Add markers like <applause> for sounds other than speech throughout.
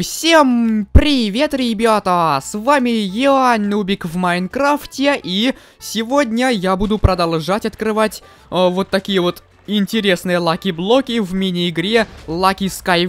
Всем привет, ребята! С вами я, Нубик в Майнкрафте, и сегодня я буду продолжать открывать э, вот такие вот интересные лаки-блоки в мини-игре Lucky Sky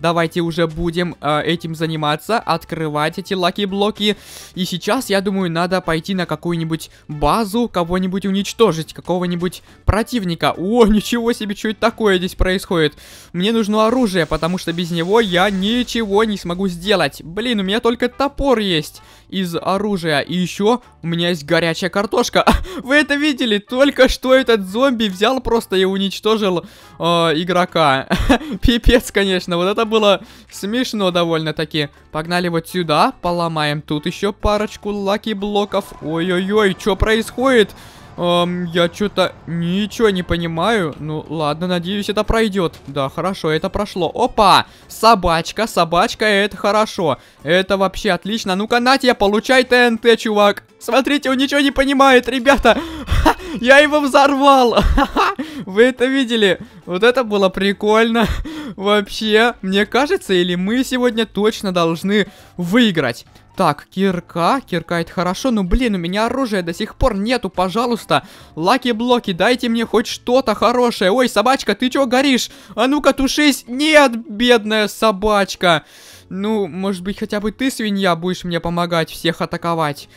Давайте уже будем э, этим заниматься, открывать эти лаки-блоки. И сейчас, я думаю, надо пойти на какую-нибудь базу, кого-нибудь уничтожить, какого-нибудь противника. О, <laughs> ничего себе, что это такое здесь происходит? Мне нужно оружие, потому что без него я ничего не смогу сделать. Блин, у меня только топор есть из оружия. И еще у меня есть горячая картошка. <laughs> Вы это видели? Только что этот зомби взял просто уничтожил э, игрока. <laughs> Пипец, конечно, вот это было смешно довольно-таки. Погнали вот сюда, поломаем тут еще парочку лаки-блоков. Ой-ой-ой, что происходит? Эм, я что-то ничего не понимаю. Ну, ладно, надеюсь, это пройдет. Да, хорошо, это прошло. Опа! Собачка, собачка, это хорошо. Это вообще отлично. Ну-ка, Натя, получай ТНТ, чувак. Смотрите, он ничего не понимает, ребята. Ха! <laughs> Я его взорвал! <laughs> Вы это видели? Вот это было прикольно. <laughs> Вообще, мне кажется, или мы сегодня точно должны выиграть. Так, кирка. Кирка это хорошо, Ну блин, у меня оружия до сих пор нету, пожалуйста. Лаки-блоки, дайте мне хоть что-то хорошее. Ой, собачка, ты чё горишь? А ну-ка, тушись. Нет, бедная собачка. Ну, может быть, хотя бы ты, свинья, будешь мне помогать всех атаковать.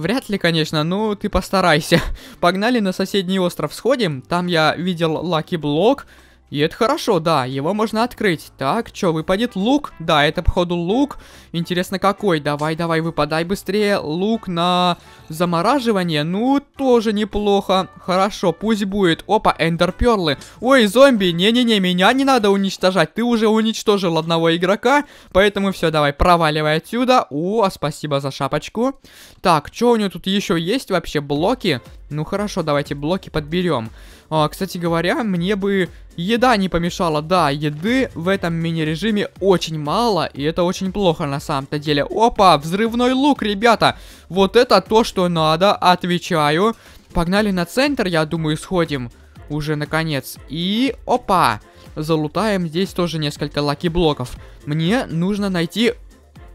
Вряд ли, конечно, Но ты постарайся. <laughs> Погнали на соседний остров сходим, там я видел Лаки Блок, и это хорошо, да, его можно открыть. Так, чё, выпадет лук? Да, это, походу, лук. Интересно, какой? Давай, давай, выпадай быстрее. Лук на замораживание? Ну, тоже неплохо. Хорошо, пусть будет. Опа, эндерперлы. Ой, зомби, не-не-не, меня не надо уничтожать. Ты уже уничтожил одного игрока, поэтому все, давай, проваливай отсюда. О, а спасибо за шапочку. Так, чё у него тут еще есть вообще? Блоки? Ну, хорошо, давайте блоки подберем. А, кстати говоря, мне бы еда не помешала. Да, еды в этом мини-режиме очень мало, и это очень плохо на самом-то деле. Опа, взрывной лук, ребята! Вот это то, что надо, отвечаю. Погнали на центр, я думаю, сходим. Уже наконец. И опа! Залутаем здесь тоже несколько лаки-блоков. Мне нужно найти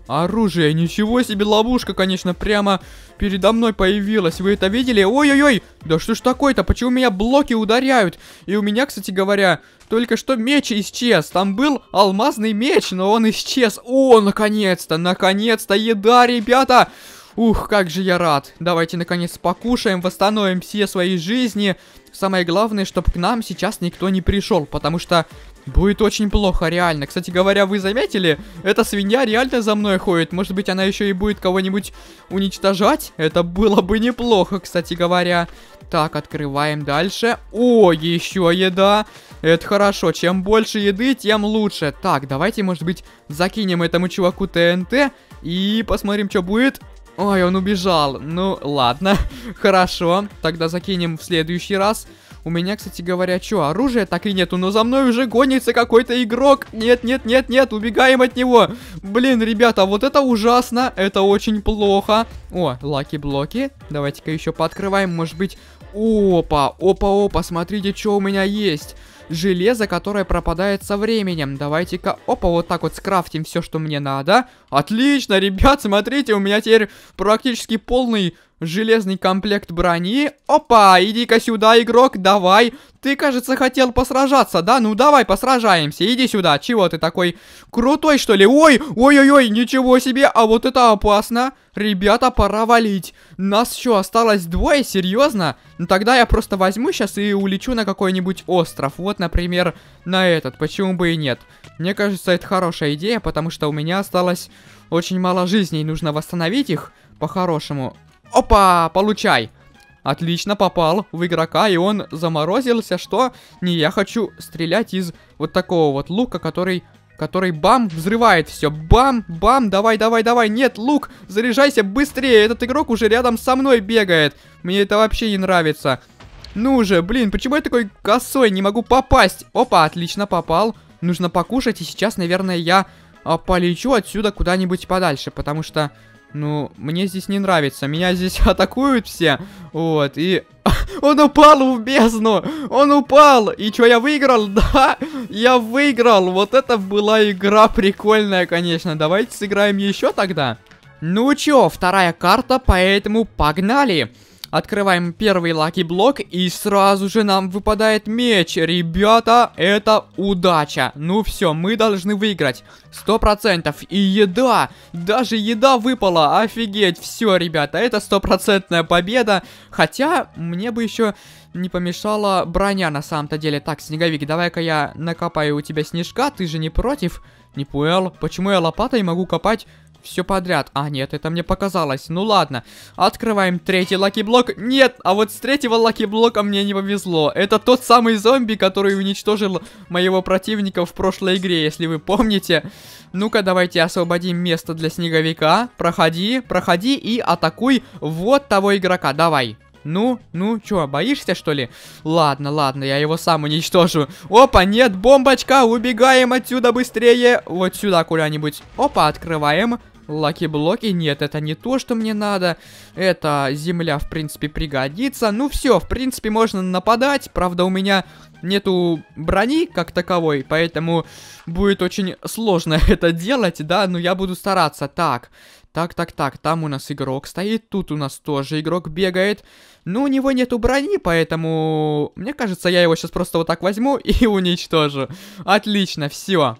Оружие, ничего себе ловушка, конечно, прямо передо мной появилась. Вы это видели? Ой-ой-ой, да что ж такое-то? Почему меня блоки ударяют? И у меня, кстати говоря, только что меч исчез. Там был алмазный меч, но он исчез. О, наконец-то, наконец-то еда, ребята! Ух, как же я рад. Давайте, наконец, покушаем, восстановим все свои жизни. Самое главное, чтобы к нам сейчас никто не пришел, потому что Будет очень плохо, реально. Кстати говоря, вы заметили? Эта свинья реально за мной ходит. Может быть, она еще и будет кого-нибудь уничтожать? Это было бы неплохо, кстати говоря. Так, открываем дальше. О, еще еда. Это хорошо. Чем больше еды, тем лучше. Так, давайте, может быть, закинем этому чуваку ТНТ и посмотрим, что будет. Ой, он убежал. Ну, ладно. <laughs> Хорошо. Тогда закинем в следующий раз. У меня, кстати говоря, что, оружия так и нету, но за мной уже гонится какой-то игрок. Нет, нет, нет, нет, убегаем от него. Блин, ребята, вот это ужасно, это очень плохо. О, лаки-блоки. Давайте-ка еще пооткрываем, может быть... Опа, опа-опа, смотрите, что у меня есть железо, которое пропадает со временем. Давайте-ка, опа, вот так вот скрафтим все, что мне надо. Отлично, ребят, смотрите, у меня теперь практически полный железный комплект брони. Опа, иди-ка сюда, игрок, давай. Ты, кажется, хотел посражаться, да? Ну давай, посражаемся, иди сюда. Чего ты такой крутой, что ли? Ой, ой-ой-ой, ничего себе, а вот это опасно. Ребята, пора валить. Нас еще осталось двое, серьезно? Ну тогда я просто возьму сейчас и улечу на какой-нибудь остров. Вот переход, например, на этот. Почему бы и нет? Мне кажется, это хорошая идея, потому что у меня осталось очень мало жизней. Нужно восстановить их по-хорошему. Опа! Получай! Отлично попал в игрока, и он заморозился, что не я хочу стрелять из вот такого вот лука, который... Который бам, взрывает все. Бам, бам, давай, давай, давай. Нет, лук, заряжайся быстрее. Этот игрок уже рядом со мной бегает. Мне это вообще не нравится. Ну же, блин, почему я такой косой, не могу попасть? Опа, отлично, попал. Нужно покушать, и сейчас, наверное, я а, полечу отсюда куда-нибудь подальше, потому что, ну, мне здесь не нравится. Меня здесь <laughs> атакуют все, вот, и... <laughs> Он упал в бездну! Он упал! И чё, я выиграл? <laughs> Да, я выиграл! Вот это была игра прикольная, конечно. Давайте сыграем еще тогда. Ну чё, вторая карта, поэтому погнали! Погнали! Открываем первый лаки-блок, и сразу же нам выпадает меч. Ребята, это удача. Ну все, мы должны выиграть. Сто процентов. И еда. Даже еда выпала. Офигеть. Все, ребята, это стопроцентная победа. Хотя, мне бы еще не помешала броня на самом-то деле. Так, Снеговик, давай-ка я накопаю у тебя снежка, ты же не против? Не понял, почему я лопатой могу копать все подряд. А, нет, это мне показалось. Ну ладно. Открываем третий лаки-блок. Нет, а вот с третьего лаки-блока мне не повезло. Это тот самый зомби, который уничтожил моего противника в прошлой игре, если вы помните. Ну-ка, давайте освободим место для снеговика. Проходи, проходи и атакуй вот того игрока. Давай. Ну, ну, чё, боишься, что ли? Ладно, ладно, я его сам уничтожу. Опа, нет, бомбочка, убегаем отсюда быстрее. Вот сюда куда-нибудь. Опа, открываем. Лаки-блоки? Нет, это не то, что мне надо. Это земля, в принципе, пригодится. Ну все, в принципе, можно нападать. Правда, у меня нету брони как таковой, поэтому будет очень сложно <laughs> это делать, да, но я буду стараться. Так, так, так, так, там у нас игрок стоит, тут у нас тоже игрок бегает. Но у него нету брони, поэтому... Мне кажется, я его сейчас просто вот так возьму <laughs> и уничтожу. Отлично, все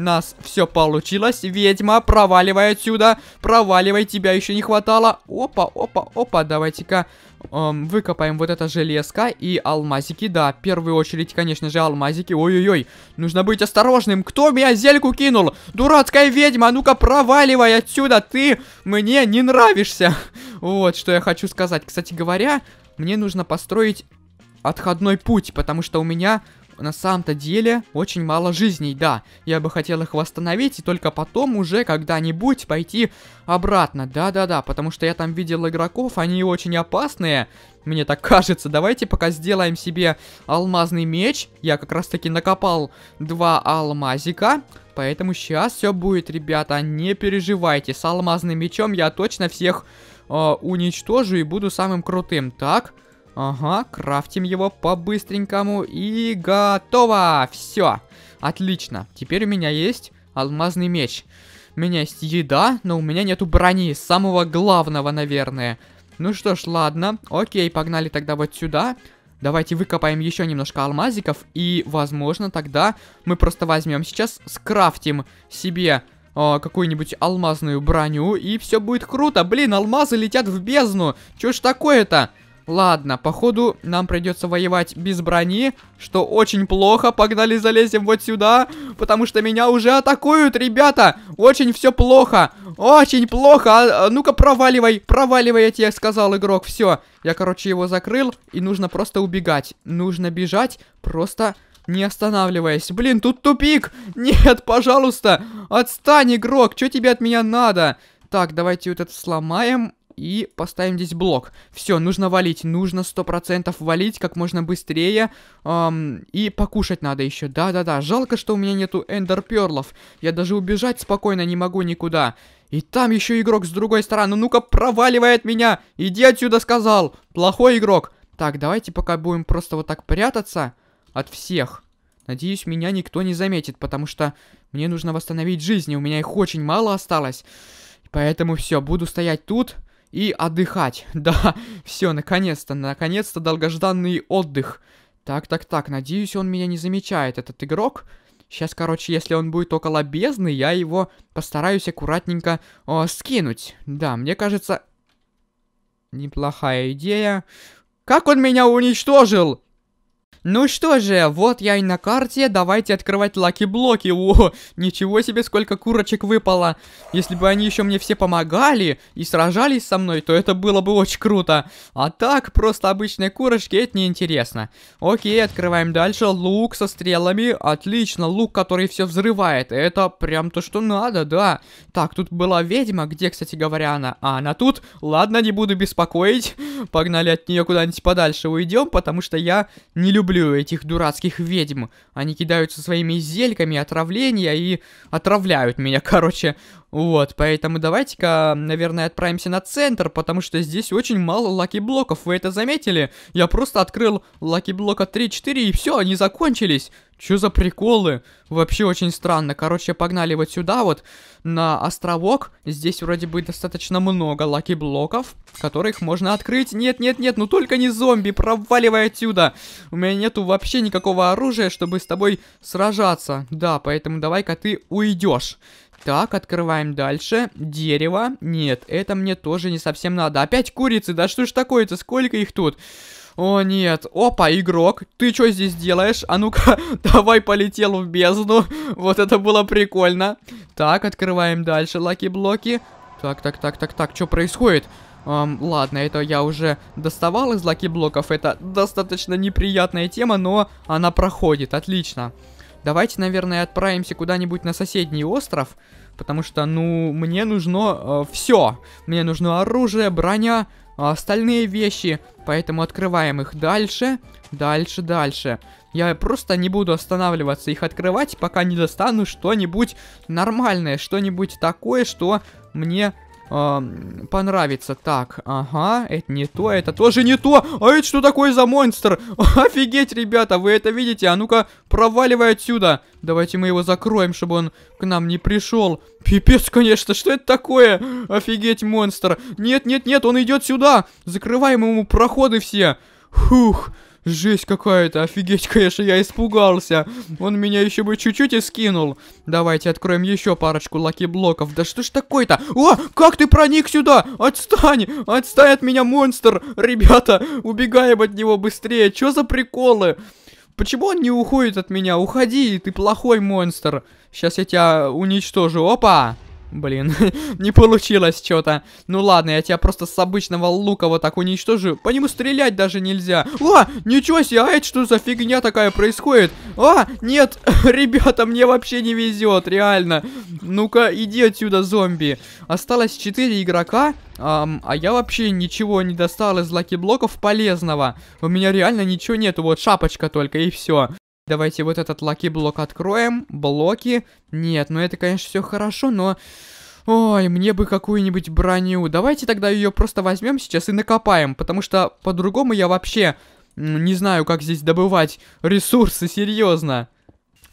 нас все получилось. Ведьма, проваливай отсюда. Проваливай, тебя еще не хватало. Опа, опа, опа, давайте-ка эм, выкопаем вот это железка и алмазики. Да, в первую очередь, конечно же, алмазики. Ой-ой-ой, нужно быть осторожным. Кто меня зельку кинул? Дурацкая ведьма, ну-ка проваливай отсюда. Ты мне не нравишься. <laughs> Вот, что я хочу сказать. Кстати говоря, мне нужно построить отходной путь, потому что у меня на самом-то деле очень мало жизней, да. Я бы хотел их восстановить и только потом уже когда-нибудь пойти обратно. Да-да-да, потому что я там видел игроков, они очень опасные. Мне так кажется. Давайте пока сделаем себе алмазный меч. Я как раз таки накопал два алмазика. Поэтому сейчас все будет, ребята. Не переживайте. С алмазным мечом я точно всех э, уничтожу и буду самым крутым. Так, Ага, крафтим его по-быстренькому. И готово! Все. Отлично. Теперь у меня есть алмазный меч. У меня есть еда, но у меня нету брони. Самого главного, наверное. Ну что ж, ладно. Окей, погнали тогда вот сюда. Давайте выкопаем еще немножко алмазиков. И, возможно, тогда мы просто возьмем сейчас, скрафтим себе э, какую-нибудь алмазную броню. И все будет круто. Блин, алмазы летят в бездну. что ж такое-то? Ладно, походу нам придется воевать без брони, что очень плохо. Погнали залезем вот сюда, потому что меня уже атакуют, ребята. Очень все плохо, очень плохо. А, а, Ну-ка проваливай, проваливай, я тебе сказал, игрок. Все, я, короче, его закрыл, и нужно просто убегать. Нужно бежать, просто не останавливаясь. Блин, тут тупик. <laughs> Нет, пожалуйста, отстань, игрок, что тебе от меня надо? Так, давайте вот это сломаем. И поставим здесь блок. Все, нужно валить. Нужно 100% валить как можно быстрее. Эм, и покушать надо еще. Да-да-да. Жалко, что у меня нету эндерперлов. Я даже убежать спокойно не могу никуда. И там еще игрок с другой стороны. Ну-ка, проваливает меня. Иди отсюда, сказал. Плохой игрок. Так, давайте пока будем просто вот так прятаться от всех. Надеюсь, меня никто не заметит, потому что мне нужно восстановить жизни. У меня их очень мало осталось. Поэтому все, буду стоять тут и отдыхать. <laughs> Да, все, наконец-то, наконец-то долгожданный отдых. Так-так-так, надеюсь, он меня не замечает, этот игрок. Сейчас, короче, если он будет около бездны, я его постараюсь аккуратненько о, скинуть. Да, мне кажется... Неплохая идея. Как он меня уничтожил? Ну что же, вот я и на карте, давайте открывать лаки-блоки. О, ничего себе, сколько курочек выпало. Если бы они еще мне все помогали и сражались со мной, то это было бы очень круто. А так, просто обычные курочки, это неинтересно. Окей, открываем дальше. Лук со стрелами. Отлично, лук, который все взрывает. Это прям то, что надо, да. Так, тут была ведьма. Где, кстати говоря, она? А, она тут. Ладно, не буду беспокоить. Погнали от нее куда-нибудь подальше уйдем, потому что я не люблю люблю этих дурацких ведьм. Они кидаются своими зельками отравления и отравляют меня, <laughs> короче. Вот, поэтому давайте-ка, наверное, отправимся на центр, потому что здесь очень мало лаки-блоков. Вы это заметили? Я просто открыл лаки-блока 3-4 и все, они закончились. Чё за приколы? Вообще очень странно. Короче, погнали вот сюда вот, на островок. Здесь вроде бы достаточно много лаки-блоков, которых можно открыть. Нет-нет-нет, ну только не зомби, проваливай отсюда. У меня нету вообще никакого оружия, чтобы с тобой сражаться. Да, поэтому давай-ка ты уйдешь. Так, открываем дальше. Дерево. Нет, это мне тоже не совсем надо. Опять курицы, да что ж такое-то, сколько их тут? О, нет. Опа, игрок, ты что здесь делаешь? А ну-ка, <laughs> давай полетел в бездну. Вот это было прикольно. Так, открываем дальше лаки-блоки. Так, так, так, так, так, что происходит? Эм, ладно, это я уже доставал из лаки-блоков. Это достаточно неприятная тема, но она проходит, отлично. Давайте, наверное, отправимся куда-нибудь на соседний остров. Потому что, ну, мне нужно э, все. Мне нужно оружие, броня, а остальные вещи, поэтому открываем их дальше, дальше, дальше. Я просто не буду останавливаться их открывать, пока не достану что-нибудь нормальное, что-нибудь такое, что мне э, понравится. Так, ага, это не то, это тоже не то. А это что такое за монстр? <laughs> Офигеть, ребята, вы это видите? А ну-ка, проваливай отсюда. Давайте мы его закроем, чтобы он к нам не пришел. Пипец, конечно, что это такое? Офигеть, монстр. Нет, нет, нет, он идет сюда. Закрываем ему проходы все. Фух. Жесть какая-то, офигеть, конечно, я испугался. Он меня еще бы чуть-чуть и скинул. Давайте откроем еще парочку лаки-блоков. Да что ж такое-то? О, как ты проник сюда? Отстань! Отстань от меня, монстр! Ребята, убегаем от него быстрее. Че за приколы? Почему он не уходит от меня? Уходи, ты плохой монстр. Сейчас я тебя уничтожу. Опа! Блин, <laughs> не получилось что-то. Ну ладно, я тебя просто с обычного лука вот так уничтожу. По нему стрелять даже нельзя. О, ничего себе, а это что за фигня такая происходит? А, нет, <laughs> ребята, мне вообще не везет, реально. Ну-ка, иди отсюда, зомби. Осталось 4 игрока, эм, а я вообще ничего не достал из лаки-блоков полезного. У меня реально ничего нету, вот шапочка только, и все. Давайте вот этот лаки-блок откроем. Блоки. Нет, ну это, конечно, все хорошо, но... Ой, мне бы какую-нибудь броню. Давайте тогда ее просто возьмем сейчас и накопаем, потому что по-другому я вообще не знаю, как здесь добывать ресурсы, серьезно.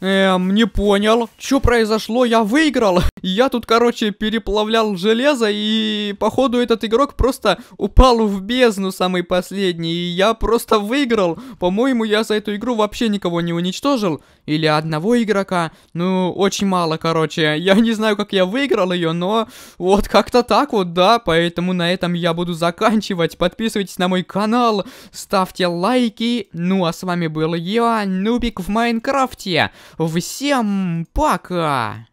Эм, не понял. Что произошло? Я выиграл. <laughs> Я тут, короче, переплавлял железо, и походу этот игрок просто упал в бездну самый последний. И я просто выиграл. По-моему, я за эту игру вообще никого не уничтожил. Или одного игрока. Ну, очень мало, короче. <laughs> Я не знаю, как я выиграл ее, но вот как-то так вот, да. Поэтому на этом я буду заканчивать. Подписывайтесь на мой канал, ставьте лайки. Ну, а с вами был я, Нубик в Майнкрафте. Всем пока!